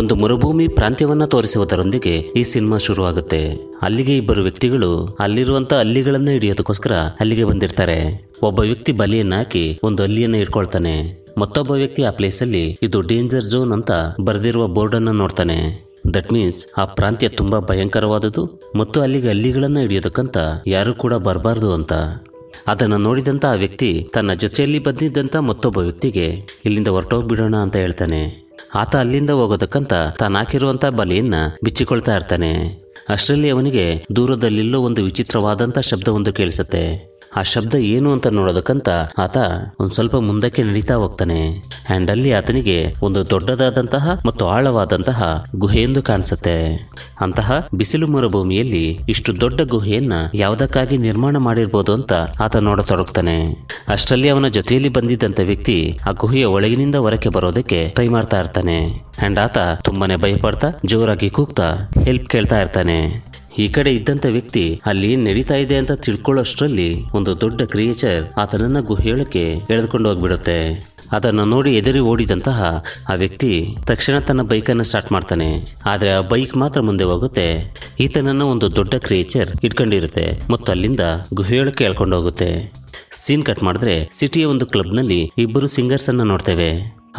ಒಂದು ಮರುಭೂಮಿ ಪ್ರಾಂತ್ಯವನ್ನ ತೋರಿಸುವುದರೊಂದಿಗೆ ಈ ಸಿನಿಮಾ ಶುರುವಾಗುತ್ತೆ ಅಲ್ಲಿಗೆ ಇಬ್ಬರು ವ್ಯಕ್ತಿಗಳು ಅಲ್ಲಿರುವಂತ ಅಲ್ಲಿಗಳನ್ನ ಹಿಡಿಯೋದಕ್ಕೋಸ್ಕರ ಅಲ್ಲಿಗೆ ಬಂದಿರ್ತಾರೆ ಒಬ್ಬ ವ್ಯಕ್ತಿ ಬಲಿಯನ್ನ ಹಾಕಿ ಒಂದು ಅಲ್ಲಿಯನ್ನ ಇಟ್ಕೊಳ್ತಾನೆ ಮತ್ತೊಬ್ಬ ವ್ಯಕ್ತಿ ಆ ಪ್ಲೇಸ್ ಅಲ್ಲಿ ಇದು ಡೇಂಜರ್ ಝೋನ್ ಅಂತ ಬರೆದಿರುವ ಬೋರ್ಡ್ ಅನ್ನ ನೋಡ್ತಾನೆ ದಟ್ ಮೀನ್ಸ್ ಆ ಪ್ರಾಂತ್ಯ ತುಂಬಾ ಭಯಂಕರವಾದದ್ದು ಮತ್ತು ಅಲ್ಲಿಗೆ ಅಲ್ಲಿಗಳನ್ನ ಹಿಡಿಯೋದಕ್ಕಂತ ಯಾರು ಕೂಡ ಬರಬಾರ್ದು ಅಂತ ಅದನ್ನು ನೋಡಿದಂತ ಆ ವ್ಯಕ್ತಿ ತನ್ನ ಜೊತೆಯಲ್ಲಿ ಬಂದಿದ್ದಂತ ಮತ್ತೊಬ್ಬ ವ್ಯಕ್ತಿಗೆ ಇಲ್ಲಿಂದ ಹೊರಟೋಗ್ಬಿಡೋಣ ಅಂತ ಹೇಳ್ತಾನೆ ಆತ ಅಲ್ಲಿಂದ ಹೋಗೋದಕ್ಕಂತ ತಾನಾಕಿರುವಂಥ ಬಲಿಯನ್ನ ಬಿಚ್ಚಿಕೊಳ್ತಾ ಇರ್ತಾನೆ ಅಷ್ಟರಲ್ಲಿ ಅವನಿಗೆ ದೂರದಲ್ಲಿಲ್ಲೋ ಒಂದು ವಿಚಿತ್ರವಾದಂಥ ಶಬ್ದವೊಂದು ಕೇಳಿಸುತ್ತೆ ಆ ಶಬ್ದ ಏನು ಅಂತ ನೋಡೋದಕ್ಕಂತ ಆತ ಒಂದು ಸ್ವಲ್ಪ ಮುಂದಕ್ಕೆ ನಡೀತಾ ಹೋಗ್ತಾನೆ ಆ್ಯಂಡ್ ಅಲ್ಲಿ ಆತನಿಗೆ ಒಂದು ದೊಡ್ಡದಾದಂತಹ ಮತ್ತು ಆಳವಾದಂತಹ ಗುಹೆಯೆಂದು ಕಾಣಿಸುತ್ತೆ ಅಂತಹ ಬಿಸಿಲು ಮರುಭೂಮಿಯಲ್ಲಿ ಇಷ್ಟು ದೊಡ್ಡ ಗುಹೆಯನ್ನ ಯಾವುದಕ್ಕಾಗಿ ನಿರ್ಮಾಣ ಮಾಡಿರ್ಬೋದು ಅಂತ ಆತ ನೋಡತೊಡಗ್ತಾನೆ ಅಷ್ಟರಲ್ಲಿ ಅವನ ಜೊತೆಯಲ್ಲಿ ಬಂದಿದ್ದಂತ ವ್ಯಕ್ತಿ ಆ ಗುಹೆಯ ಒಳಗಿನಿಂದ ಹೊರಕ್ಕೆ ಬರೋದಕ್ಕೆ ಟ್ರೈ ಮಾಡ್ತಾ ಇರ್ತಾನೆ ಆ್ಯಂಡ್ ಆತ ತುಂಬಾನೇ ಭಯಪಡ್ತಾ ಜೋರಾಗಿ ಕೂಗ್ತಾ ಹೆಲ್ಪ್ ಕೇಳ್ತಾ ಇರ್ತಾನೆ ಹೇಳ್ತಾನೆ ಈ ಕಡೆ ಇದ್ದಂತ ವ್ಯಕ್ತಿ ಅಲ್ಲಿ ಏನ್ ನಡೀತಾ ಇದೆ ಅಂತ ತಿಳ್ಕೊಳ್ಳೋಷ್ಟರಲ್ಲಿ ಒಂದು ದೊಡ್ಡ ಕ್ರಿಯೇಚರ್ ಆತನನ್ನ ಗುಹೇಳಕ್ಕೆ ಎಳೆದುಕೊಂಡು ಹೋಗ್ಬಿಡುತ್ತೆ ಅದನ್ನು ನೋಡಿ ಎದುರಿ ಓಡಿದಂತಹ ಆ ವ್ಯಕ್ತಿ ತಕ್ಷಣ ತನ್ನ ಬೈಕ್ ಅನ್ನ ಸ್ಟಾರ್ಟ್ ಮಾಡ್ತಾನೆ ಆದ್ರೆ ಆ ಬೈಕ್ ಮಾತ್ರ ಮುಂದೆ ಹೋಗುತ್ತೆ ಈತನನ್ನ ಒಂದು ದೊಡ್ಡ ಕ್ರಿಯೇಚರ್ ಇಟ್ಕೊಂಡಿರುತ್ತೆ ಮತ್ತು ಅಲ್ಲಿಂದ ಗುಹೇಳಕ್ಕೆ ಎಳ್ಕೊಂಡು ಹೋಗುತ್ತೆ ಸೀನ್ ಕಟ್ ಮಾಡಿದ್ರೆ ಸಿಟಿಯ ಒಂದು ಕ್ಲಬ್ನಲ್ಲಿ ಇಬ್ಬರು ಸಿಂಗರ್ಸ್ ಅನ್ನ ನೋಡ್ತೇವೆ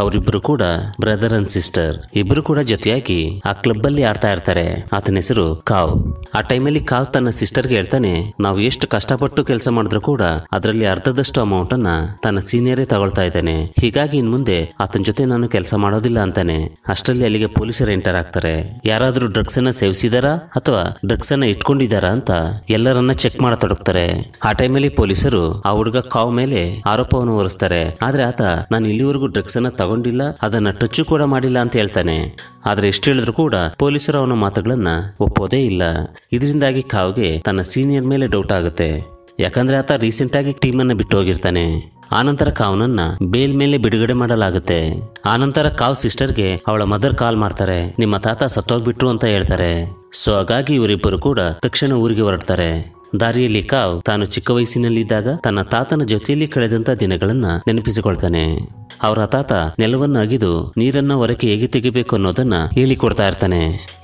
ಅವರಿಬ್ರು ಕೂಡ ಬ್ರದರ್ ಅಂಡ್ ಸಿಸ್ಟರ್ ಇಬ್ರು ಕೂಡ ಜೊತೆಯಾಗಿ ಆ ಕ್ಲಬ್ ಅಲ್ಲಿ ಆಡ್ತಾ ಇರ್ತಾರೆ ಆತನ ಹೆಸರು ಕಾವ್ ಆ ಟೈಮಲ್ಲಿ ಕಾವ್ ತನ್ನ ಗೆ ಹೇಳ್ತಾನೆ ನಾವು ಎಷ್ಟು ಕಷ್ಟಪಟ್ಟು ಕೆಲಸ ಮಾಡಿದ್ರು ಕೂಡ ಅದರಲ್ಲಿ ಅರ್ಧದಷ್ಟು ಅಮೌಂಟ್ ಅನ್ನ ತನ್ನ ಸೀನಿಯರೇ ತಗೊಳ್ತಾ ಇದ್ದಾನೆ ಹೀಗಾಗಿ ಇನ್ ಮುಂದೆ ಆತನ ಜೊತೆ ನಾನು ಕೆಲಸ ಮಾಡೋದಿಲ್ಲ ಅಂತಾನೆ ಅಷ್ಟರಲ್ಲಿ ಅಲ್ಲಿಗೆ ಪೊಲೀಸರು ಎಂಟರ್ ಆಗ್ತಾರೆ ಯಾರಾದ್ರೂ ಡ್ರಗ್ಸ್ ಅನ್ನ ಸೇವಿಸಿದಾರಾ ಅಥವಾ ಡ್ರಗ್ಸ್ ಅನ್ನ ಇಟ್ಕೊಂಡಿದಾರಾ ಅಂತ ಎಲ್ಲರನ್ನ ಚೆಕ್ ಮಾಡತೊಡಗ್ತಾರೆ ಆ ಟೈಮಲ್ಲಿ ಪೊಲೀಸರು ಆ ಹುಡುಗ ಕಾವ್ ಮೇಲೆ ಆರೋಪವನ್ನು ಹೊರಿಸ್ತಾರೆ ಆದ್ರೆ ಆತ ನಾನು ಇಲ್ಲಿವರೆಗೂ ಡ್ರಗ್ಸ್ ಅನ್ನ ತಗೊಂಡಿಲ್ಲ ಅದನ್ನ ಟಚ್ ಕೂಡ ಮಾಡಿಲ್ಲ ಅಂತ ಹೇಳ್ತಾನೆ ಆದ್ರೆ ಎಷ್ಟು ಹೇಳಿದ್ರು ಕೂಡ ಪೊಲೀಸರು ಅವನ ಮಾತುಗಳನ್ನ ಒಪ್ಪೋದೇ ಇಲ್ಲ ಇದರಿಂದಾಗಿ ಕಾವ್ಗೆ ತನ್ನ ಸೀನಿಯರ್ ಮೇಲೆ ಡೌಟ್ ಆಗುತ್ತೆ ಯಾಕಂದ್ರೆ ಆತ ರೀಸೆಂಟ್ ಆಗಿ ಟೀಮ್ ಅನ್ನ ಬಿಟ್ಟು ಹೋಗಿರ್ತಾನೆ ಆನಂತರ ಕಾವ್ನನ್ನ ಬೇಲ್ ಮೇಲೆ ಬಿಡುಗಡೆ ಮಾಡಲಾಗುತ್ತೆ ಆನಂತರ ಕಾವ್ ಸಿಸ್ಟರ್ಗೆ ಅವಳ ಮದರ್ ಕಾಲ್ ಮಾಡ್ತಾರೆ ನಿಮ್ಮ ತಾತ ಸತ್ತೋಗ್ಬಿಟ್ರು ಅಂತ ಹೇಳ್ತಾರೆ ಸೊ ಹಾಗಾಗಿ ಇವರಿಬ್ಬರು ಕೂಡ ತಕ್ಷಣ ಊರಿಗೆ ಹೊರಡ್ತಾರೆ ದಾರಿಯಲ್ಲಿ ಕಾವ್ ತಾನು ಚಿಕ್ಕ ವಯಸ್ಸಿನಲ್ಲಿದ್ದಾಗ ತನ್ನ ತಾತನ ಜೊತೆಯಲ್ಲಿ ಕಳೆದಂತ ದಿನಗಳನ್ನ ನೆನಪಿಸಿಕೊಳ್ತಾನೆ ಅವರ ತಾತ ನೆಲವನ್ನು ಅಗಿದು ನೀರನ್ನ ಹೊರಕ್ಕೆ ಹೇಗೆ ತೆಗಿಬೇಕು ಅನ್ನೋದನ್ನ ಹೇಳಿಕೊಡ್ತಾ ಇರ್ತಾನೆ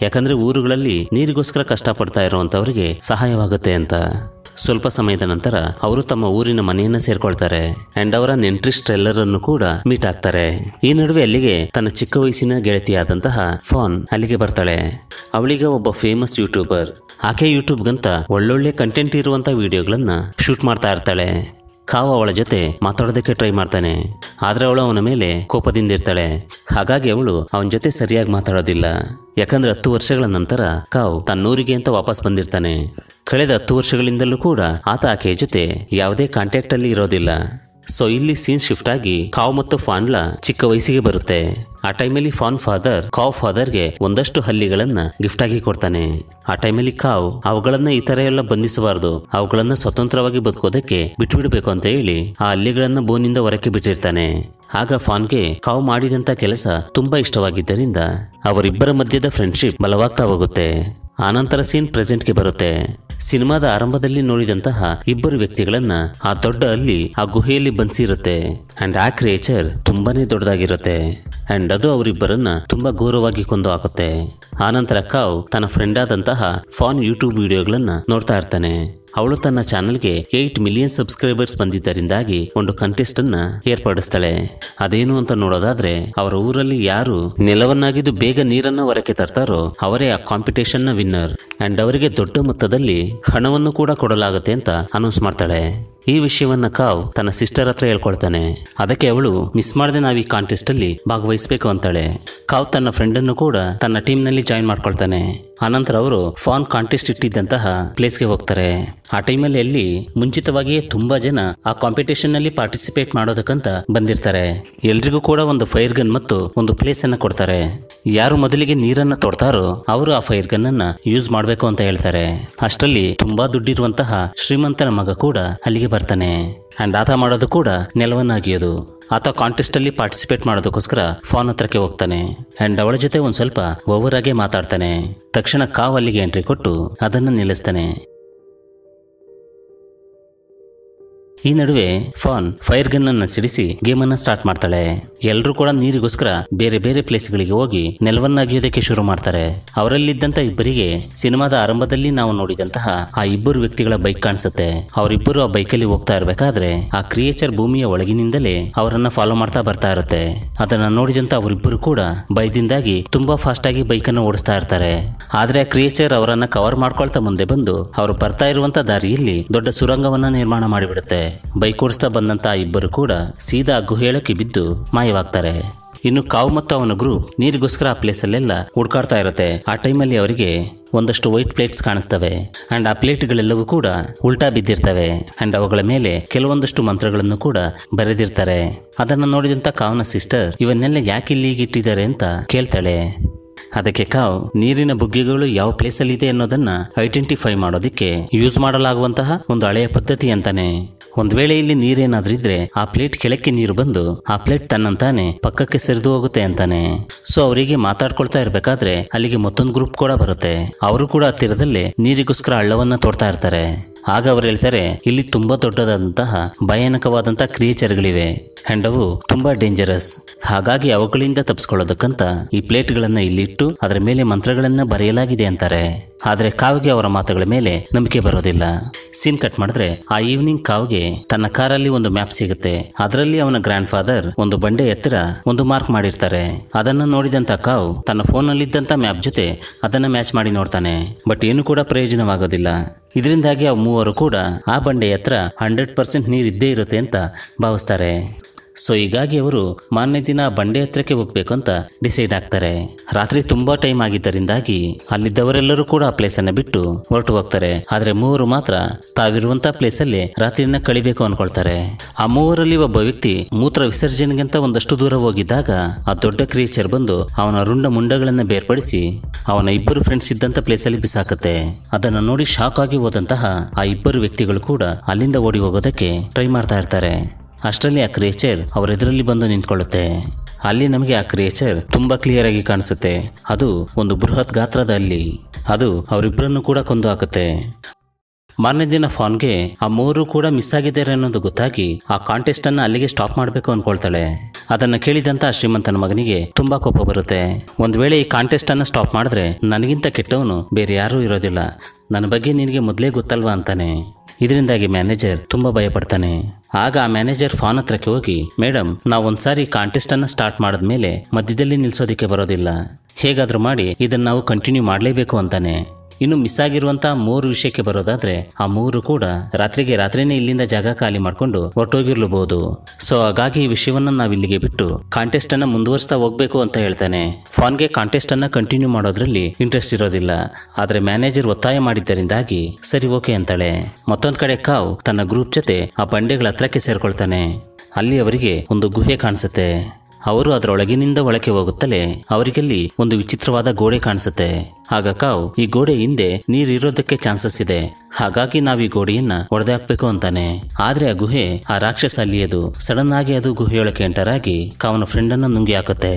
ಯಾಕಂದ್ರೆ ಊರುಗಳಲ್ಲಿ ನೀರಿಗೋಸ್ಕರ ಕಷ್ಟಪಡ್ತಾ ಇರುವಂತವರಿಗೆ ಸಹಾಯವಾಗುತ್ತೆ ಅಂತ ಸ್ವಲ್ಪ ಸಮಯದ ನಂತರ ಅವರು ತಮ್ಮ ಊರಿನ ಮನೆಯನ್ನ ಸೇರ್ಕೊಳ್ತಾರೆ ಅಂಡ್ ಅವರ ನೆಂಟ್ರಿಸ್ಟ್ರೆಲ್ಲರನ್ನು ಕೂಡ ಮೀಟ್ ಆಗ್ತಾರೆ ಈ ನಡುವೆ ಅಲ್ಲಿಗೆ ತನ್ನ ಚಿಕ್ಕ ವಯಸ್ಸಿನ ಗೆಳತಿಯಾದಂತಹ ಫೋನ್ ಅಲ್ಲಿಗೆ ಬರ್ತಾಳೆ ಅವಳಿಗೆ ಒಬ್ಬ ಫೇಮಸ್ ಯೂಟ್ಯೂಬರ್ ಆಕೆ ಯೂಟ್ಯೂಬ್ಗಂತ ಒಳ್ಳೊಳ್ಳೆ ಕಂಟೆಂಟ್ ಇರುವಂತಹ ವಿಡಿಯೋಗಳನ್ನ ಶೂಟ್ ಮಾಡ್ತಾ ಇರ್ತಾಳೆ ಕಾವ ಅವಳ ಜೊತೆ ಮಾತಾಡೋದಕ್ಕೆ ಟ್ರೈ ಮಾಡ್ತಾನೆ ಆದರೆ ಅವಳು ಅವನ ಮೇಲೆ ಕೋಪದಿಂದಿರ್ತಾಳೆ ಹಾಗಾಗಿ ಅವಳು ಅವನ ಜೊತೆ ಸರಿಯಾಗಿ ಮಾತಾಡೋದಿಲ್ಲ ಯಾಕಂದ್ರೆ ಹತ್ತು ವರ್ಷಗಳ ನಂತರ ಕಾವ್ ತನ್ನೂರಿಗೆ ಅಂತ ವಾಪಸ್ ಬಂದಿರ್ತಾನೆ ಕಳೆದ ಹತ್ತು ವರ್ಷಗಳಿಂದಲೂ ಕೂಡ ಆತ ಆಕೆಯ ಜೊತೆ ಯಾವುದೇ ಕಾಂಟ್ಯಾಕ್ಟಲ್ಲಿ ಇರೋದಿಲ್ಲ ಸೊ ಇಲ್ಲಿ ಸೀನ್ ಶಿಫ್ಟ್ ಆಗಿ ಕಾವ್ ಮತ್ತು ಫಾನ್ಲಾ ಚಿಕ್ಕ ವಯಸ್ಸಿಗೆ ಬರುತ್ತೆ ಆ ಟೈಮಲ್ಲಿ ಫಾನ್ ಫಾದರ್ ಕಾವ್ ಫಾದರ್ಗೆ ಒಂದಷ್ಟು ಹಲ್ಲಿಗಳನ್ನ ಗಿಫ್ಟ್ ಆಗಿ ಕೊಡ್ತಾನೆ ಆ ಟೈಮಲ್ಲಿ ಕಾವ್ ಅವುಗಳನ್ನ ಈ ತರ ಎಲ್ಲ ಬಂಧಿಸಬಾರದು ಅವುಗಳನ್ನ ಸ್ವತಂತ್ರವಾಗಿ ಬದುಕೋದಕ್ಕೆ ಬಿಟ್ಬಿಡ್ಬೇಕು ಅಂತ ಹೇಳಿ ಆ ಹಲ್ಲಿಗಳನ್ನ ಬೋನಿಂದ ಹೊರಕ್ಕೆ ಬಿಟ್ಟಿರ್ತಾನೆ ಆಗ ಫಾನ್ಗೆ ಕಾವ್ ಮಾಡಿದಂತ ಕೆಲಸ ತುಂಬಾ ಇಷ್ಟವಾಗಿದ್ದರಿಂದ ಅವರಿಬ್ಬರ ಮಧ್ಯದ ಫ್ರೆಂಡ್ಶಿಪ್ ಬಲವಾಗ್ತಾ ಹೋಗುತ್ತೆ ಆನಂತರ ಸೀನ್ ಪ್ರೆಸೆಂಟ್ಗೆ ಬರುತ್ತೆ ಸಿನಿಮಾದ ಆರಂಭದಲ್ಲಿ ನೋಡಿದಂತಹ ಇಬ್ಬರು ವ್ಯಕ್ತಿಗಳನ್ನ ಆ ದೊಡ್ಡ ಅಲ್ಲಿ ಆ ಗುಹೆಯಲ್ಲಿ ಬನ್ಸಿರುತ್ತೆ ಅಂಡ್ ಆ ಕ್ರಿಯೇಚರ್ ತುಂಬಾನೇ ದೊಡ್ಡದಾಗಿರುತ್ತೆ ಅಂಡ್ ಅದು ಅವರಿಬ್ಬರನ್ನ ತುಂಬಾ ಗೌರವಾಗಿ ಕೊಂದು ಹಾಕುತ್ತೆ ಆನಂತರ ಕಾವ್ ತನ್ನ ಫ್ರೆಂಡ್ ಆದಂತಹ ಫಾನ್ ಯೂಟ್ಯೂಬ್ ವಿಡಿಯೋಗಳನ್ನ ನೋಡ್ತಾ ಇರ್ತಾನೆ ಅವಳು ತನ್ನ ಚಾನೆಲ್ಗೆ ಏಟ್ ಮಿಲಿಯನ್ ಸಬ್ಸ್ಕ್ರೈಬರ್ಸ್ ಬಂದಿದ್ದರಿಂದಾಗಿ ಒಂದು ಕಂಟೆಸ್ಟ್ ಅನ್ನ ಏರ್ಪಡಿಸ್ತಾಳೆ ಅದೇನು ಅಂತ ನೋಡೋದಾದ್ರೆ ಅವರ ಊರಲ್ಲಿ ಯಾರು ನೆಲವನ್ನಾಗಿದ್ದು ಬೇಗ ನೀರನ್ನ ಹೊರಕ್ಕೆ ತರ್ತಾರೋ ಅವರೇ ಆ ಕಾಂಪಿಟೇಷನ್ ನ ವಿನ್ನರ್ ಅಂಡ್ ಅವರಿಗೆ ದೊಡ್ಡ ಮೊತ್ತದಲ್ಲಿ ಹಣವನ್ನು ಕೂಡ ಕೊಡಲಾಗುತ್ತೆ ಅಂತ ಅನೌನ್ಸ್ ಮಾಡ್ತಾಳೆ ಈ ವಿಷಯವನ್ನ ಕಾವ್ ತನ್ನ ಸಿಸ್ಟರ್ ಹತ್ರ ಹೇಳ್ಕೊಳ್ತಾನೆ ಅದಕ್ಕೆ ಅವಳು ಮಿಸ್ ಮಾಡದೆ ನಾವು ಈ ಕಾಂಟೆಸ್ಟ್ ಅಲ್ಲಿ ಭಾಗವಹಿಸಬೇಕು ಅಂತಾಳೆ ಕಾವ್ ತನ್ನ ಫ್ರೆಂಡ್ ಅನ್ನು ಕೂಡ ತನ್ನ ಟೀಮ್ ನಲ್ಲಿ ಜಾಯಿನ್ ಮಾಡ್ಕೊಳ್ತಾನೆ ಆನಂತರ ಅವರು ಫಾನ್ ಕಾಂಟೆಸ್ಟ್ ಇಟ್ಟಿದ್ದಂತಹ ಪ್ಲೇಸ್ಗೆ ಹೋಗ್ತಾರೆ ಆ ಟೈಮಲ್ಲಿ ಅಲ್ಲಿ ಮುಂಚಿತವಾಗಿಯೇ ತುಂಬಾ ಜನ ಆ ಕಾಂಪಿಟೇಷನ್ ನಲ್ಲಿ ಪಾರ್ಟಿಸಿಪೇಟ್ ಮಾಡೋದಕ್ಕಂತ ಬಂದಿರ್ತಾರೆ ಎಲ್ರಿಗೂ ಕೂಡ ಒಂದು ಫೈರ್ ಗನ್ ಮತ್ತು ಒಂದು ಪ್ಲೇಸ್ ಅನ್ನ ಕೊಡ್ತಾರೆ ಯಾರು ಮೊದಲಿಗೆ ನೀರನ್ನ ತೊಡ್ತಾರೋ ಅವರು ಆ ಫೈರ್ ಗನ್ ಅನ್ನ ಯೂಸ್ ಮಾಡಬೇಕು ಅಂತ ಹೇಳ್ತಾರೆ ಅಷ್ಟರಲ್ಲಿ ತುಂಬಾ ದುಡ್ಡಿರುವಂತಹ ಶ್ರೀಮಂತನ ಮಗ ಕೂಡ ಅಲ್ಲಿಗೆ ಬರ್ತಾನೆ ಅಂಡ್ ಆತ ಮಾಡೋದು ಕೂಡ ನೆಲವನ್ನಾಗಿಯೋದು ಆತ ಕಾಂಟೆಸ್ಟ್ ಅಲ್ಲಿ ಪಾರ್ಟಿಸಿಪೇಟ್ ಮಾಡೋದಕ್ಕೋಸ್ಕರ ಫೋನ್ ಹತ್ರಕ್ಕೆ ಹೋಗ್ತಾನೆ ಅಂಡ್ ಅವಳ ಜೊತೆ ಒಂದ್ ಸ್ವಲ್ಪ ಓವರ್ ಆಗಿ ಮಾತಾಡ್ತಾನೆ ತಕ್ಷಣ ಕಾವ್ ಅಲ್ಲಿಗೆ ಎಂಟ್ರಿ ಕೊಟ್ಟು ಅದನ್ನ ನಿಲ್ಲಿಸ್ತಾನೆ ಈ ನಡುವೆ ಫಾನ್ ಫೈರ್ ಗನ್ ಅನ್ನ ಸಿಡಿಸಿ ಗೇಮ್ ಅನ್ನ ಸ್ಟಾರ್ಟ್ ಮಾಡ್ತಾಳೆ ಎಲ್ಲರೂ ಕೂಡ ನೀರಿಗೋಸ್ಕರ ಬೇರೆ ಬೇರೆ ಪ್ಲೇಸ್ ಗಳಿಗೆ ಹೋಗಿ ನೆಲವನ್ನಾಗಿಯೋದಕ್ಕೆ ಶುರು ಮಾಡ್ತಾರೆ ಅವರಲ್ಲಿದ್ದಂತ ಇಬ್ಬರಿಗೆ ಸಿನಿಮಾದ ಆರಂಭದಲ್ಲಿ ನಾವು ನೋಡಿದಂತಹ ಆ ಇಬ್ಬರು ವ್ಯಕ್ತಿಗಳ ಬೈಕ್ ಕಾಣಿಸುತ್ತೆ ಅವರಿಬ್ಬರು ಆ ಬೈಕಲ್ಲಿ ಹೋಗ್ತಾ ಇರಬೇಕಾದ್ರೆ ಆ ಕ್ರಿಯೇಚರ್ ಭೂಮಿಯ ಒಳಗಿನಿಂದಲೇ ಅವರನ್ನ ಫಾಲೋ ಮಾಡ್ತಾ ಬರ್ತಾ ಇರುತ್ತೆ ಅದನ್ನ ನೋಡಿದಂತ ಅವರಿಬ್ಬರು ಕೂಡ ಭಯದಿಂದಾಗಿ ತುಂಬಾ ಫಾಸ್ಟ್ ಆಗಿ ಬೈಕ್ ಅನ್ನು ಓಡಿಸ್ತಾ ಇರ್ತಾರೆ ಆದ್ರೆ ಆ ಕ್ರಿಯೇಚರ್ ಅವರನ್ನ ಕವರ್ ಮಾಡ್ಕೊಳ್ತಾ ಮುಂದೆ ಬಂದು ಅವರು ಬರ್ತಾ ಇರುವಂತ ದಾರಿಯಲ್ಲಿ ದೊಡ್ಡ ಸುರಂಗವನ್ನ ನಿರ್ಮಾಣ ಮಾಡಿಬಿಡುತ್ತೆ ಬೈಕ್ ಓಡಿಸ್ತಾ ಬಂದಂತಹ ಇಬ್ಬರು ಕೂಡ ಸೀದಾ ಗುಹೇಳಕ್ಕೆ ಬಿದ್ದು ಮಾಯವಾಗ್ತಾರೆ ಇನ್ನು ಕಾವು ಮತ್ತು ಅವನ ಗ್ರೂಪ್ ನೀರಿಗೋಸ್ಕರ ಆ ಅಲ್ಲೆಲ್ಲ ಹುಡ್ಕಾಡ್ತಾ ಇರುತ್ತೆ ಆ ಟೈಮಲ್ಲಿ ಅವರಿಗೆ ಒಂದಷ್ಟು ವೈಟ್ ಪ್ಲೇಟ್ಸ್ ಕಾಣಿಸ್ತವೆ ಅಂಡ್ ಆ ಗಳೆಲ್ಲವೂ ಕೂಡ ಉಲ್ಟಾ ಬಿದ್ದಿರ್ತವೆ ಅಂಡ್ ಅವುಗಳ ಮೇಲೆ ಕೆಲವೊಂದಷ್ಟು ಮಂತ್ರಗಳನ್ನು ಕೂಡ ಬರೆದಿರ್ತಾರೆ ಅದನ್ನು ನೋಡಿದಂತ ಕಾವ್ನ ಸಿಸ್ಟರ್ ಇವನ್ನೆಲ್ಲ ಯಾಕೆ ಇಲ್ಲಿಗೆ ಇಟ್ಟಿದ್ದಾರೆ ಅಂತ ಕೇಳ್ತಾಳೆ ಅದಕ್ಕೆ ಕಾವ್ ನೀರಿನ ಬುಗ್ಗೆಗಳು ಯಾವ ಪ್ಲೇಸಲ್ಲಿ ಇದೆ ಅನ್ನೋದನ್ನ ಐಡೆಂಟಿಫೈ ಮಾಡೋದಕ್ಕೆ ಯೂಸ್ ಮಾಡಲಾಗುವಂತಹ ಒಂದು ಹಳೆಯ ಪದ್ಧತಿ ಅಂತಾನೆ ಒಂದು ವೇಳೆ ಇಲ್ಲಿ ನೀರೇನಾದ್ರೂ ಇದ್ರೆ ಆ ಪ್ಲೇಟ್ ಕೆಳಕ್ಕೆ ನೀರು ಬಂದು ಆ ಪ್ಲೇಟ್ ತನ್ನಂತಾನೆ ಪಕ್ಕಕ್ಕೆ ಸರಿದು ಹೋಗುತ್ತೆ ಅಂತಾನೆ ಸೊ ಅವರಿಗೆ ಮಾತಾಡ್ಕೊಳ್ತಾ ಇರ್ಬೇಕಾದ್ರೆ ಅಲ್ಲಿಗೆ ಮತ್ತೊಂದು ಗ್ರೂಪ್ ಕೂಡ ಬರುತ್ತೆ ಅವರು ಕೂಡ ಹತ್ತಿರದಲ್ಲಿ ನೀರಿಗೋಸ್ಕರ ಹಳ್ಳವನ್ನ ತೋಡ್ತಾ ಇರ್ತಾರೆ ಆಗ ಅವ್ರು ಹೇಳ್ತಾರೆ ಇಲ್ಲಿ ತುಂಬಾ ದೊಡ್ಡದಾದಂತಹ ಭಯಾನಕವಾದಂತಹ ಕ್ರಿಯೇಚರ್ಗಳಿವೆ ಅಂಡ್ ಅವು ತುಂಬಾ ಡೇಂಜರಸ್ ಹಾಗಾಗಿ ಅವುಗಳಿಂದ ತಪ್ಪಿಸ್ಕೊಳ್ಳೋದಕ್ಕಂತ ಈ ಪ್ಲೇಟ್ಗಳನ್ನ ಇಲ್ಲಿಟ್ಟು ಅದರ ಮೇಲೆ ಮಂತ್ರಗಳನ್ನ ಬರೆಯಲಾಗಿದೆ ಅಂತಾರೆ ಆದರೆ ಕಾವ್ಗೆ ಅವರ ಮಾತುಗಳ ಮೇಲೆ ನಂಬಿಕೆ ಬರೋದಿಲ್ಲ ಸೀನ್ ಕಟ್ ಮಾಡಿದ್ರೆ ಆ ಈವ್ನಿಂಗ್ ಕಾವ್ಗೆ ತನ್ನ ಕಾರಲ್ಲಿ ಒಂದು ಮ್ಯಾಪ್ ಸಿಗುತ್ತೆ ಅದರಲ್ಲಿ ಅವನ ಗ್ರ್ಯಾಂಡ್ ಫಾದರ್ ಒಂದು ಬಂಡೆ ಎತ್ತರ ಒಂದು ಮಾರ್ಕ್ ಮಾಡಿರ್ತಾರೆ ಅದನ್ನು ನೋಡಿದಂತ ಕಾವ್ ತನ್ನ ಫೋನ್ ಅಲ್ಲಿದ್ದಂತ ಮ್ಯಾಪ್ ಜೊತೆ ಅದನ್ನ ಮ್ಯಾಚ್ ಮಾಡಿ ನೋಡ್ತಾನೆ ಬಟ್ ಏನು ಕೂಡ ಪ್ರಯೋಜನವಾಗೋದಿಲ್ಲ ಇದರಿಂದಾಗಿ ಆ ಮೂವರು ಕೂಡ ಆ ಬಂಡೆ ಹತ್ರ ಹಂಡ್ರೆಡ್ ಪರ್ಸೆಂಟ್ ನೀರಿದ್ದೇ ಇರುತ್ತೆ ಅಂತ ಭಾವಿಸ್ತಾರೆ ಸೊ ಹೀಗಾಗಿ ಅವರು ಮಾನ್ಯ ದಿನ ಬಂಡೆ ಹತ್ರಕ್ಕೆ ಹೋಗ್ಬೇಕು ಅಂತ ಡಿಸೈಡ್ ಆಗ್ತಾರೆ ರಾತ್ರಿ ತುಂಬಾ ಟೈಮ್ ಆಗಿದ್ದರಿಂದಾಗಿ ಅಲ್ಲಿದ್ದವರೆಲ್ಲರೂ ಕೂಡ ಆ ಪ್ಲೇಸ್ ಅನ್ನ ಬಿಟ್ಟು ಹೊರಟು ಹೋಗ್ತಾರೆ ಆದ್ರೆ ಮೂವರು ಮಾತ್ರ ತಾವಿರುವಂತ ಪ್ಲೇಸ್ ಅಲ್ಲಿ ರಾತ್ರಿಯನ್ನ ಕಳಿಬೇಕು ಅನ್ಕೊಳ್ತಾರೆ ಆ ಮೂವರಲ್ಲಿ ಒಬ್ಬ ವ್ಯಕ್ತಿ ಮೂತ್ರ ವಿಸರ್ಜನೆಗಿಂತ ಒಂದಷ್ಟು ದೂರ ಹೋಗಿದ್ದಾಗ ಆ ದೊಡ್ಡ ಕ್ರಿಯೇಚರ್ ಬಂದು ಅವನ ರುಂಡ ಮುಂಡಗಳನ್ನ ಬೇರ್ಪಡಿಸಿ ಅವನ ಇಬ್ಬರು ಫ್ರೆಂಡ್ಸ್ ಇದ್ದಂತ ಪ್ಲೇಸ್ ಅಲ್ಲಿ ಬಿಸಾಕತ್ತೆ ಅದನ್ನ ನೋಡಿ ಶಾಕ್ ಆಗಿ ಹೋದಂತಹ ಆ ಇಬ್ಬರು ವ್ಯಕ್ತಿಗಳು ಕೂಡ ಅಲ್ಲಿಂದ ಓಡಿ ಹೋಗೋದಕ್ಕೆ ಟ್ರೈ ಮಾಡ್ತಾ ಇರ್ತಾರೆ ಅಷ್ಟರಲ್ಲಿ ಆ ಕ್ರಿಯೇಚರ್ ಅವರೆದುರಲ್ಲಿ ಬಂದು ನಿಂತ್ಕೊಳ್ಳುತ್ತೆ ಅಲ್ಲಿ ನಮಗೆ ಆ ಕ್ರಿಯೇಚರ್ ತುಂಬಾ ಕ್ಲಿಯರ್ ಆಗಿ ಕಾಣಿಸುತ್ತೆ ಅದು ಒಂದು ಬೃಹತ್ ಗಾತ್ರದ ಅಲ್ಲಿ ಅದು ಅವರಿಬ್ಬರನ್ನು ಕೂಡ ಕೊಂದು ಹಾಕುತ್ತೆ ಮಾರನೇ ದಿನ ಫೋನ್ಗೆ ಆ ಮೂರು ಕೂಡ ಮಿಸ್ ಆಗಿದ್ದಾರೆ ಅನ್ನೋದು ಗೊತ್ತಾಗಿ ಆ ಕಾಂಟೆಸ್ಟ್ ಅನ್ನ ಅಲ್ಲಿಗೆ ಸ್ಟಾಪ್ ಮಾಡಬೇಕು ಅನ್ಕೊಳ್ತಾಳೆ ಅದನ್ನ ಕೇಳಿದಂತ ಶ್ರೀಮಂತನ ಮಗನಿಗೆ ತುಂಬಾ ಕೋಪ ಬರುತ್ತೆ ಒಂದ್ ವೇಳೆ ಈ ಕಾಂಟೆಸ್ಟ್ ಅನ್ನ ಸ್ಟಾಪ್ ಮಾಡಿದ್ರೆ ನನಗಿಂತ ಕೆಟ್ಟವನು ಬೇರೆ ಯಾರೂ ಇರೋದಿಲ್ಲ ನನ್ನ ಬಗ್ಗೆ ನಿನಗೆ ಮೊದಲೇ ಗೊತ್ತಲ್ವಾ ಅಂತಾನೆ ಇದರಿಂದಾಗಿ ಮ್ಯಾನೇಜರ್ ತುಂಬಾ ಭಯಪಡ್ತಾನೆ ಆಗ ಆ ಮ್ಯಾನೇಜರ್ ಫಾನ್ ಹತ್ರಕ್ಕೆ ಹೋಗಿ ಮೇಡಮ್ ನಾವು ಒಂದ್ಸಾರಿ ಕಾಂಟೆಸ್ಟ್ ಅನ್ನ ಸ್ಟಾರ್ಟ್ ಮಾಡಿದ್ಮೇಲೆ ಮಧ್ಯದಲ್ಲಿ ನಿಲ್ಸೋದಿಕ್ಕೆ ಬರೋದಿಲ್ಲ ಹೇಗಾದ್ರೂ ಮಾಡಿ ಇದನ್ನ ನಾವು ಕಂಟಿನ್ಯೂ ಮಾಡಲೇಬೇಕು ಅಂತಾನೆ ಇನ್ನು ಮಿಸ್ ಆಗಿರುವಂತ ಮೂರು ವಿಷಯಕ್ಕೆ ಬರೋದಾದ್ರೆ ಆ ಮೂರು ಕೂಡ ರಾತ್ರಿಗೆ ರಾತ್ರಿನೇ ಇಲ್ಲಿಂದ ಜಾಗ ಖಾಲಿ ಮಾಡಿಕೊಂಡು ಹೊರಟೋಗಿರ್ಲಬಹುದು ಸೊ ಹಾಗಾಗಿ ಈ ವಿಷಯವನ್ನ ನಾವು ಇಲ್ಲಿಗೆ ಬಿಟ್ಟು ಕಾಂಟೆಸ್ಟ್ ಅನ್ನ ಮುಂದುವರಿಸ್ತಾ ಹೋಗ್ಬೇಕು ಅಂತ ಹೇಳ್ತಾನೆ ಫಾನ್ಗೆ ಕಾಂಟೆಸ್ಟ್ ಅನ್ನ ಕಂಟಿನ್ಯೂ ಮಾಡೋದ್ರಲ್ಲಿ ಇಂಟ್ರೆಸ್ಟ್ ಇರೋದಿಲ್ಲ ಆದ್ರೆ ಮ್ಯಾನೇಜರ್ ಒತ್ತಾಯ ಮಾಡಿದ್ದರಿಂದಾಗಿ ಸರಿ ಓಕೆ ಅಂತಾಳೆ ಮತ್ತೊಂದ್ ಕಡೆ ಕಾವ್ ತನ್ನ ಗ್ರೂಪ್ ಜೊತೆ ಆ ಬಂಡೆಗಳ ಹತ್ರಕ್ಕೆ ಸೇರ್ಕೊಳ್ತಾನೆ ಅಲ್ಲಿ ಅವರಿಗೆ ಒಂದು ಗುಹೆ ಕಾಣಿಸುತ್ತೆ ಅವರು ಅದರೊಳಗಿನಿಂದ ಒಳಕೆ ಹೋಗುತ್ತಲೇ ಅವರಿಗೆಲ್ಲಿ ಒಂದು ವಿಚಿತ್ರವಾದ ಗೋಡೆ ಕಾಣಿಸುತ್ತೆ ಆಗ ಕಾವ್ ಈ ಗೋಡೆ ಹಿಂದೆ ನೀರಿರೋದಕ್ಕೆ ಚಾನ್ಸಸ್ ಇದೆ ಹಾಗಾಗಿ ನಾವು ಈ ಗೋಡೆಯನ್ನ ಹಾಕ್ಬೇಕು ಅಂತಾನೆ ಆದ್ರೆ ಆ ಗುಹೆ ಆ ರಾಕ್ಷಸ ಅಲ್ಲಿಯದು ಸಡನ್ ಆಗಿ ಅದು ಗುಹೆಯೊಳಕ್ಕೆ ಎಂಟರ್ ಆಗಿ ಕಾವನ ಫ್ರೆಂಡ್ ಅನ್ನ ನುಂಗಿ ಹಾಕುತ್ತೆ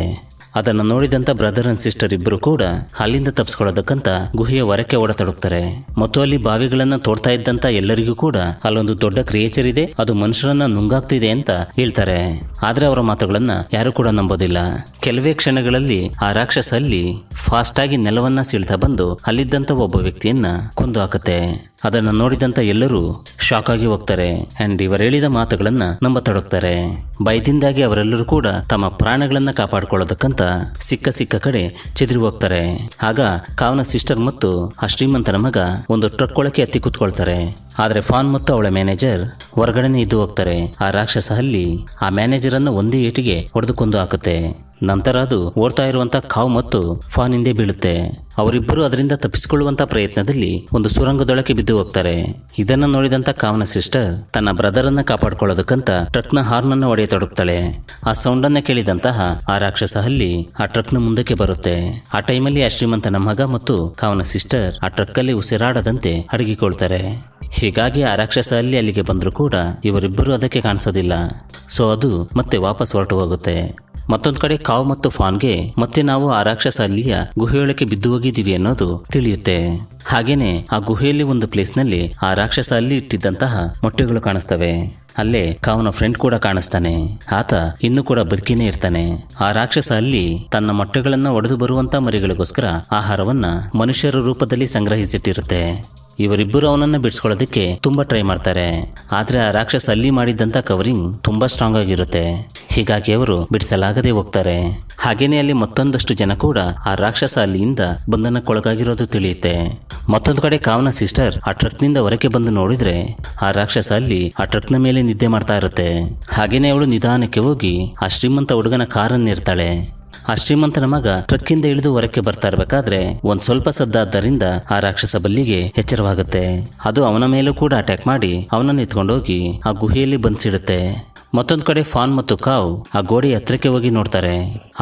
ಅದನ್ನು ನೋಡಿದಂತ ಬ್ರದರ್ ಅಂಡ್ ಸಿಸ್ಟರ್ ಇಬ್ಬರು ಕೂಡ ಅಲ್ಲಿಂದ ತಪ್ಪಿಸ್ಕೊಳ್ಳೋದಕ್ಕಂತ ಗುಹೆಯ ಹೊರಕ್ಕೆ ಓಡತೊಡಗ್ತಾರೆ ಮತ್ತು ಅಲ್ಲಿ ಬಾವಿಗಳನ್ನ ತೋಡ್ತಾ ಇದ್ದಂತ ಎಲ್ಲರಿಗೂ ಕೂಡ ಅಲ್ಲೊಂದು ದೊಡ್ಡ ಕ್ರಿಯೇಚರ್ ಇದೆ ಅದು ಮನುಷ್ಯರನ್ನ ನುಂಗಾಗ್ತಿದೆ ಅಂತ ಹೇಳ್ತಾರೆ ಆದ್ರೆ ಅವರ ಮಾತುಗಳನ್ನ ಯಾರು ಕೂಡ ನಂಬೋದಿಲ್ಲ ಕೆಲವೇ ಕ್ಷಣಗಳಲ್ಲಿ ಆ ರಾಕ್ಷಸ ಅಲ್ಲಿ ಫಾಸ್ಟ್ ಆಗಿ ನೆಲವನ್ನ ಸೀಳ್ತಾ ಬಂದು ಅಲ್ಲಿದ್ದಂತ ಒಬ್ಬ ವ್ಯಕ್ತಿಯನ್ನ ಕೊಂದು ಹಾಕುತ್ತೆ ಅದನ್ನು ನೋಡಿದಂತ ಎಲ್ಲರೂ ಶಾಕ್ ಆಗಿ ಹೋಗ್ತಾರೆ ಅಂಡ್ ಇವರು ಹೇಳಿದ ಮಾತುಗಳನ್ನ ತೊಡಗ್ತಾರೆ ಭಯದಿಂದಾಗಿ ಅವರೆಲ್ಲರೂ ಕೂಡ ತಮ್ಮ ಪ್ರಾಣಗಳನ್ನ ಕಾಪಾಡಿಕೊಳ್ಳೋದಕ್ಕಂತ ಸಿಕ್ಕ ಸಿಕ್ಕ ಕಡೆ ಚಿದ್ರಿ ಹೋಗ್ತಾರೆ ಆಗ ಕಾವನ ಸಿಸ್ಟರ್ ಮತ್ತು ಆ ಶ್ರೀಮಂತನ ಮಗ ಒಂದು ಟ್ರಕ್ ಒಳಕ್ಕೆ ಹತ್ತಿ ಕೂತ್ಕೊಳ್ತಾರೆ ಆದರೆ ಫಾನ್ ಮತ್ತು ಅವಳ ಮ್ಯಾನೇಜರ್ ಹೊರಗಡೆನೆ ಇದ್ದು ಹೋಗ್ತಾರೆ ಆ ರಾಕ್ಷಸ ಅಲ್ಲಿ ಆ ಮ್ಯಾನೇಜರ್ ಅನ್ನು ಒಂದೇ ಏಟಿಗೆ ಹೊಡೆದುಕೊಂಡು ಹಾಕುತ್ತೆ ನಂತರ ಅದು ಓಡ್ತಾ ಇರುವಂತ ಕಾವ್ ಮತ್ತು ಫಾನ್ ಹಿಂದೆ ಬೀಳುತ್ತೆ ಅವರಿಬ್ಬರು ಅದರಿಂದ ತಪ್ಪಿಸಿಕೊಳ್ಳುವಂತ ಪ್ರಯತ್ನದಲ್ಲಿ ಒಂದು ಸುರಂಗದೊಳಕ್ಕೆ ಬಿದ್ದು ಹೋಗ್ತಾರೆ ಇದನ್ನ ನೋಡಿದಂತ ಕಾವನ ಸಿಸ್ಟರ್ ತನ್ನ ಬ್ರದರ್ ಅನ್ನ ಕಾಪಾಡ್ಕೊಳ್ಳೋದಕ್ಕಂತ ಟ್ರಕ್ನ ಹಾರ್ನ್ ಅನ್ನ ಒಡೆಯತೊಡಗ್ತಾಳೆ ಆ ಸೌಂಡ್ ಅನ್ನ ಕೇಳಿದಂತಹ ಆ ರಾಕ್ಷಸ ಅಲ್ಲಿ ಆ ಟ್ರಕ್ನ ಮುಂದಕ್ಕೆ ಬರುತ್ತೆ ಆ ಟೈಮಲ್ಲಿ ಆ ಶ್ರೀಮಂತನ ಮಗ ಮತ್ತು ಕಾವನ ಸಿಸ್ಟರ್ ಆ ಟ್ರಕ್ ಅಲ್ಲಿ ಉಸಿರಾಡದಂತೆ ಅಡಗಿಕೊಳ್ತಾರೆ ಹೀಗಾಗಿ ಆ ರಾಕ್ಷಸ ಅಲ್ಲಿ ಅಲ್ಲಿಗೆ ಬಂದರೂ ಕೂಡ ಇವರಿಬ್ಬರು ಅದಕ್ಕೆ ಕಾಣಿಸೋದಿಲ್ಲ ಸೊ ಅದು ಮತ್ತೆ ವಾಪಸ್ ಹೊರಟು ಹೋಗುತ್ತೆ ಮತ್ತೊಂದು ಕಡೆ ಕಾವ್ ಮತ್ತು ಫಾನ್ಗೆ ಮತ್ತೆ ನಾವು ಆ ರಾಕ್ಷಸ ಅಲ್ಲಿಯ ಗುಹೆಯೊಳಕ್ಕೆ ಬಿದ್ದು ಹೋಗಿದ್ದೀವಿ ಅನ್ನೋದು ತಿಳಿಯುತ್ತೆ ಹಾಗೇನೆ ಆ ಗುಹೆಯಲ್ಲಿ ಒಂದು ಪ್ಲೇಸ್ ನಲ್ಲಿ ಆ ರಾಕ್ಷಸ ಅಲ್ಲಿ ಇಟ್ಟಿದ್ದಂತಹ ಮೊಟ್ಟೆಗಳು ಕಾಣಿಸ್ತವೆ ಅಲ್ಲೇ ಕಾವ್ನ ಫ್ರೆಂಡ್ ಕೂಡ ಕಾಣಿಸ್ತಾನೆ ಆತ ಇನ್ನು ಕೂಡ ಬದುಕಿನೇ ಇರ್ತಾನೆ ಆ ರಾಕ್ಷಸ ಅಲ್ಲಿ ತನ್ನ ಮೊಟ್ಟೆಗಳನ್ನ ಒಡೆದು ಬರುವಂತ ಮರಿಗಳಿಗೋಸ್ಕರ ಆಹಾರವನ್ನ ಮನುಷ್ಯರ ರೂಪದಲ್ಲಿ ಸಂಗ್ರಹಿಸಿಟ್ಟಿರುತ್ತೆ ಇವರಿಬ್ಬರು ಅವನನ್ನ ಬಿಡಿಸ್ಕೊಳ್ಳೋದಕ್ಕೆ ತುಂಬಾ ಟ್ರೈ ಮಾಡ್ತಾರೆ ಆದ್ರೆ ಆ ರಾಕ್ಷಸ ಅಲ್ಲಿ ಮಾಡಿದ್ದಂತ ಕವರಿಂಗ್ ತುಂಬಾ ಸ್ಟ್ರಾಂಗ್ ಆಗಿರುತ್ತೆ ಹೀಗಾಗಿ ಅವರು ಬಿಡಿಸಲಾಗದೆ ಹೋಗ್ತಾರೆ ಹಾಗೇನೆ ಅಲ್ಲಿ ಮತ್ತೊಂದಷ್ಟು ಜನ ಕೂಡ ಆ ರಾಕ್ಷಸ ಅಲ್ಲಿಯಿಂದ ಬಂಧನಕ್ಕೊಳಗಾಗಿರೋದು ತಿಳಿಯುತ್ತೆ ಮತ್ತೊಂದು ಕಡೆ ಕಾವನ ಸಿಸ್ಟರ್ ಆ ಟ್ರಕ್ ನಿಂದ ಹೊರಗೆ ಬಂದು ನೋಡಿದ್ರೆ ಆ ರಾಕ್ಷಸ ಅಲ್ಲಿ ಆ ಟ್ರಕ್ ನ ಮೇಲೆ ನಿದ್ದೆ ಮಾಡ್ತಾ ಇರುತ್ತೆ ಹಾಗೇನೆ ಅವಳು ನಿಧಾನಕ್ಕೆ ಹೋಗಿ ಆ ಶ್ರೀಮಂತ ಹುಡುಗನ ಇರ್ತಾಳೆ ಆ ಶ್ರೀಮಂತನ ಮಗ ಟ್ರಕ್ ಇಂದ ಇಳಿದು ಹೊರಕ್ಕೆ ಬರ್ತಾ ಇರಬೇಕಾದ್ರೆ ಒಂದ್ ಸ್ವಲ್ಪ ಸದ್ದಾದ್ದರಿಂದ ಆ ರಾಕ್ಷಸ ಬಲ್ಲಿಗೆ ಎಚ್ಚರವಾಗುತ್ತೆ ಅದು ಅವನ ಮೇಲೂ ಕೂಡ ಅಟ್ಯಾಕ್ ಮಾಡಿ ಅವನನ್ನು ಎತ್ಕೊಂಡೋಗಿ ಆ ಗುಹೆಯಲ್ಲಿ ಬಂದ್ಸಿಡುತ್ತೆ ಮತ್ತೊಂದು ಕಡೆ ಫಾನ್ ಮತ್ತು ಕಾವ್ ಆ ಗೋಡೆ ಹತ್ರಕ್ಕೆ ಹೋಗಿ ನೋಡ್ತಾರೆ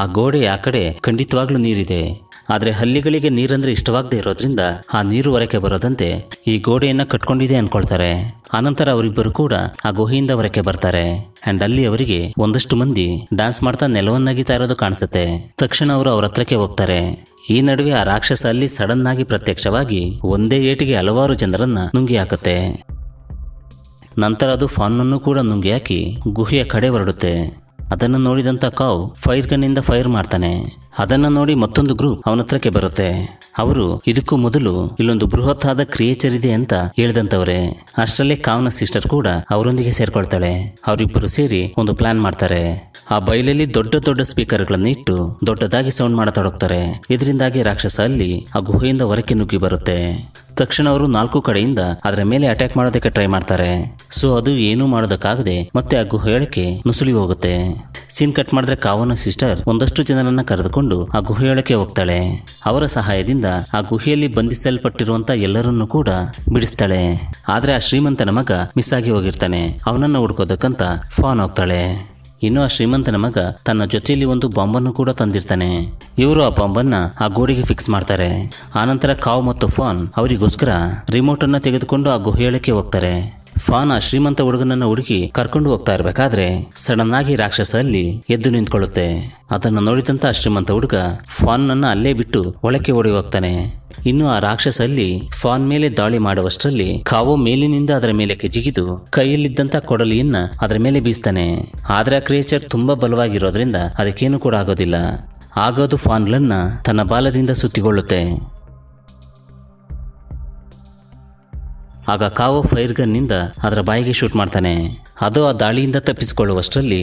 ಆ ಗೋಡೆ ಆ ಕಡೆ ಖಂಡಿತವಾಗ್ಲೂ ನೀರಿದೆ ಆದರೆ ಹಳ್ಳಿಗಳಿಗೆ ನೀರಂದ್ರೆ ಇಷ್ಟವಾಗದೇ ಇರೋದ್ರಿಂದ ಆ ನೀರು ಹೊರಕ್ಕೆ ಬರೋದಂತೆ ಈ ಗೋಡೆಯನ್ನ ಕಟ್ಕೊಂಡಿದೆ ಅನ್ಕೊಳ್ತಾರೆ ಆನಂತರ ಅವರಿಬ್ಬರು ಕೂಡ ಆ ಗುಹೆಯಿಂದ ಹೊರಕ್ಕೆ ಬರ್ತಾರೆ ಅಂಡ್ ಅಲ್ಲಿ ಅವರಿಗೆ ಒಂದಷ್ಟು ಮಂದಿ ಡ್ಯಾನ್ಸ್ ಮಾಡ್ತಾ ನೆಲವನ್ನಾಗಿತಾ ಇರೋದು ಕಾಣಿಸುತ್ತೆ ತಕ್ಷಣ ಅವರು ಅವ್ರ ಹತ್ರಕ್ಕೆ ಹೋಗ್ತಾರೆ ಈ ನಡುವೆ ಆ ರಾಕ್ಷಸ ಅಲ್ಲಿ ಸಡನ್ ಆಗಿ ಪ್ರತ್ಯಕ್ಷವಾಗಿ ಒಂದೇ ಏಟಿಗೆ ಹಲವಾರು ಜನರನ್ನ ನುಂಗಿ ಹಾಕುತ್ತೆ ನಂತರ ಅದು ಫಾನ್ನನ್ನು ಕೂಡ ನುಂಗಿ ಹಾಕಿ ಗುಹೆಯ ಕಡೆ ಹೊರಡುತ್ತೆ ಅದನ್ನು ನೋಡಿದಂತ ಕಾವ್ ಫೈರ್ ಗನ್ನಿಂದ ಫೈರ್ ಮಾಡ್ತಾನೆ ಅದನ್ನು ನೋಡಿ ಮತ್ತೊಂದು ಗ್ರೂಪ್ ಅವನ ಹತ್ರಕ್ಕೆ ಬರುತ್ತೆ ಅವರು ಇದಕ್ಕೂ ಮೊದಲು ಇಲ್ಲೊಂದು ಬೃಹತ್ ಆದ ಕ್ರಿಯೇಚರ್ ಇದೆ ಅಂತ ಹೇಳಿದಂತವರೇ ಅಷ್ಟರಲ್ಲೇ ಕಾವ್ನ ಸಿಸ್ಟರ್ ಕೂಡ ಅವರೊಂದಿಗೆ ಸೇರ್ಕೊಳ್ತಾಳೆ ಅವರಿಬ್ಬರು ಸೇರಿ ಒಂದು ಪ್ಲಾನ್ ಮಾಡ್ತಾರೆ ಆ ಬಯಲಲ್ಲಿ ದೊಡ್ಡ ದೊಡ್ಡ ಸ್ಪೀಕರ್ಗಳನ್ನ ಇಟ್ಟು ದೊಡ್ಡದಾಗಿ ಸೌಂಡ್ ಮಾಡತೊಡಗ್ತಾರೆ ಇದರಿಂದಾಗಿ ರಾಕ್ಷಸ ಅಲ್ಲಿ ಆ ಗುಹೆಯಿಂದ ಹೊರಕ್ಕೆ ನುಗ್ಗಿ ಬರುತ್ತೆ ತಕ್ಷಣ ಅವರು ನಾಲ್ಕು ಕಡೆಯಿಂದ ಅದರ ಮೇಲೆ ಅಟ್ಯಾಕ್ ಮಾಡೋದಕ್ಕೆ ಟ್ರೈ ಮಾಡ್ತಾರೆ ಸೊ ಅದು ಏನೂ ಮಾಡೋದಕ್ಕಾಗದೆ ಮತ್ತೆ ಆ ಗುಹೆಯೊಳಕ್ಕೆ ನುಸುಳಿ ಹೋಗುತ್ತೆ ಸೀನ್ ಕಟ್ ಮಾಡಿದ್ರೆ ಕಾವನ ಸಿಸ್ಟರ್ ಒಂದಷ್ಟು ಜನರನ್ನ ಕರೆದುಕೊಂಡು ಆ ಗುಹೆಯೊಳಕ್ಕೆ ಹೋಗ್ತಾಳೆ ಅವರ ಸಹಾಯದಿಂದ ಆ ಗುಹೆಯಲ್ಲಿ ಬಂಧಿಸಲ್ಪಟ್ಟಿರುವಂತ ಎಲ್ಲರನ್ನೂ ಕೂಡ ಬಿಡಿಸ್ತಾಳೆ ಆದ್ರೆ ಆ ಶ್ರೀಮಂತನ ಮಗ ಮಿಸ್ ಆಗಿ ಹೋಗಿರ್ತಾನೆ ಅವನನ್ನ ಹುಡ್ಕೋದಕ್ಕಂತ ಫಾನ್ ಹೋಗ್ತಾಳೆ ಇನ್ನು ಆ ಶ್ರೀಮಂತನ ಮಗ ತನ್ನ ಜೊತೆಯಲ್ಲಿ ಒಂದು ಬಾಂಬನ್ನು ಕೂಡ ತಂದಿರ್ತಾನೆ ಇವರು ಆ ಬಾಂಬನ್ನ ಆ ಗೋಡೆಗೆ ಫಿಕ್ಸ್ ಮಾಡ್ತಾರೆ ಆನಂತರ ಕಾವ್ ಮತ್ತು ಫೋನ್ ಅವರಿಗೋಸ್ಕರ ರಿಮೋಟ್ ಅನ್ನ ತೆಗೆದುಕೊಂಡು ಆ ಗುಹೆಯೊಳಕ್ಕೆ ಹೋಗ್ತಾರೆ ಫಾನ ಶ್ರೀಮಂತ ಹುಡುಗನನ್ನ ಹುಡುಕಿ ಕರ್ಕೊಂಡು ಹೋಗ್ತಾ ಇರಬೇಕಾದ್ರೆ ಸಡನ್ ಆಗಿ ರಾಕ್ಷಸ ಅಲ್ಲಿ ಎದ್ದು ನಿಂತ್ಕೊಳ್ಳುತ್ತೆ ಅದನ್ನು ನೋಡಿದಂತ ಶ್ರೀಮಂತ ಹುಡುಗ ಫಾನ್ನನ್ನು ಅಲ್ಲೇ ಬಿಟ್ಟು ಒಳಕ್ಕೆ ಓಡಿ ಹೋಗ್ತಾನೆ ಇನ್ನು ಆ ರಾಕ್ಷಸ ಅಲ್ಲಿ ಫಾನ್ ಮೇಲೆ ದಾಳಿ ಮಾಡುವಷ್ಟರಲ್ಲಿ ಕಾವು ಮೇಲಿನಿಂದ ಅದರ ಮೇಲೆ ಜಿಗಿದು ಕೈಯಲ್ಲಿದ್ದಂತ ಕೊಡಲಿಯನ್ನ ಅದರ ಮೇಲೆ ಬೀಸ್ತಾನೆ ಆದ್ರೆ ಆ ಕ್ರಿಯೇಚರ್ ತುಂಬಾ ಬಲವಾಗಿರೋದ್ರಿಂದ ಅದಕ್ಕೇನು ಕೂಡ ಆಗೋದಿಲ್ಲ ಆಗೋದು ಫಾನ್ಲನ್ನ ತನ್ನ ಬಾಲದಿಂದ ಸುತ್ತಿಕೊಳ್ಳುತ್ತೆ ಆಗ ಕಾವೋ ಫೈರ್ ಗನ್ನಿಂದ ಅದರ ಬಾಯಿಗೆ ಶೂಟ್ ಮಾಡ್ತಾನೆ ಅದು ಆ ದಾಳಿಯಿಂದ ತಪ್ಪಿಸಿಕೊಳ್ಳುವಷ್ಟರಲ್ಲಿ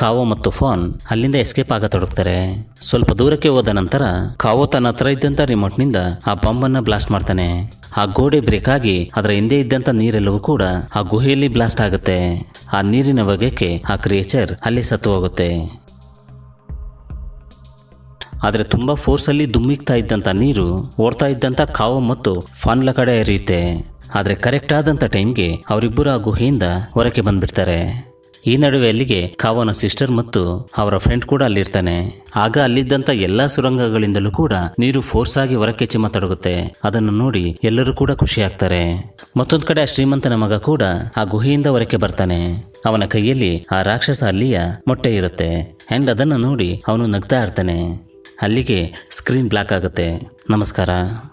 ಕಾವೋ ಮತ್ತು ಫೋನ್ ಅಲ್ಲಿಂದ ಎಸ್ಕೇಪ್ ಆಗತೊಡಗ್ತಾರೆ ಸ್ವಲ್ಪ ದೂರಕ್ಕೆ ಹೋದ ನಂತರ ಕಾವೋ ತನ್ನ ಹತ್ರ ಇದ್ದಂಥ ರಿಮೋಟ್ನಿಂದ ಆ ಬಾಂಬನ್ನು ಬ್ಲಾಸ್ಟ್ ಮಾಡ್ತಾನೆ ಆ ಗೋಡೆ ಬ್ರೇಕ್ ಆಗಿ ಅದರ ಹಿಂದೆ ಇದ್ದಂಥ ನೀರೆಲ್ಲವೂ ಕೂಡ ಆ ಗುಹೆಯಲ್ಲಿ ಬ್ಲಾಸ್ಟ್ ಆಗುತ್ತೆ ಆ ನೀರಿನ ಬಗೆಗೆ ಆ ಕ್ರಿಯೇಚರ್ ಅಲ್ಲಿ ಸತ್ತು ಹೋಗುತ್ತೆ ಆದರೆ ತುಂಬ ಫೋರ್ಸಲ್ಲಿ ದುಮ್ಮಿಗ್ತಾ ಇದ್ದಂಥ ನೀರು ಓಡ್ತಾ ಇದ್ದಂಥ ಕಾವು ಮತ್ತು ಫಾನ್ಲ ಕಡೆ ಹರಿಯುತ್ತೆ ಆದರೆ ಕರೆಕ್ಟ್ ಆದಂಥ ಟೈಮ್ಗೆ ಅವರಿಬ್ಬರು ಆ ಗುಹೆಯಿಂದ ಹೊರಕ್ಕೆ ಬಂದ್ಬಿಡ್ತಾರೆ ಈ ನಡುವೆ ಅಲ್ಲಿಗೆ ಕಾವನ ಸಿಸ್ಟರ್ ಮತ್ತು ಅವರ ಫ್ರೆಂಡ್ ಕೂಡ ಅಲ್ಲಿರ್ತಾನೆ ಆಗ ಅಲ್ಲಿದ್ದಂಥ ಎಲ್ಲ ಸುರಂಗಗಳಿಂದಲೂ ಕೂಡ ನೀರು ಫೋರ್ಸ್ ಆಗಿ ಹೊರಕ್ಕೆ ತೊಡಗುತ್ತೆ ಅದನ್ನು ನೋಡಿ ಎಲ್ಲರೂ ಕೂಡ ಖುಷಿ ಆಗ್ತಾರೆ ಮತ್ತೊಂದು ಕಡೆ ಆ ಶ್ರೀಮಂತನ ಮಗ ಕೂಡ ಆ ಗುಹೆಯಿಂದ ಹೊರಕ್ಕೆ ಬರ್ತಾನೆ ಅವನ ಕೈಯಲ್ಲಿ ಆ ರಾಕ್ಷಸ ಅಲ್ಲಿಯ ಮೊಟ್ಟೆ ಇರುತ್ತೆ ಅಂಡ್ ಅದನ್ನು ನೋಡಿ ಅವನು ನಗ್ತಾ ಇರ್ತಾನೆ ಅಲ್ಲಿಗೆ ಸ್ಕ್ರೀನ್ ಬ್ಲಾಕ್ ಆಗುತ್ತೆ ನಮಸ್ಕಾರ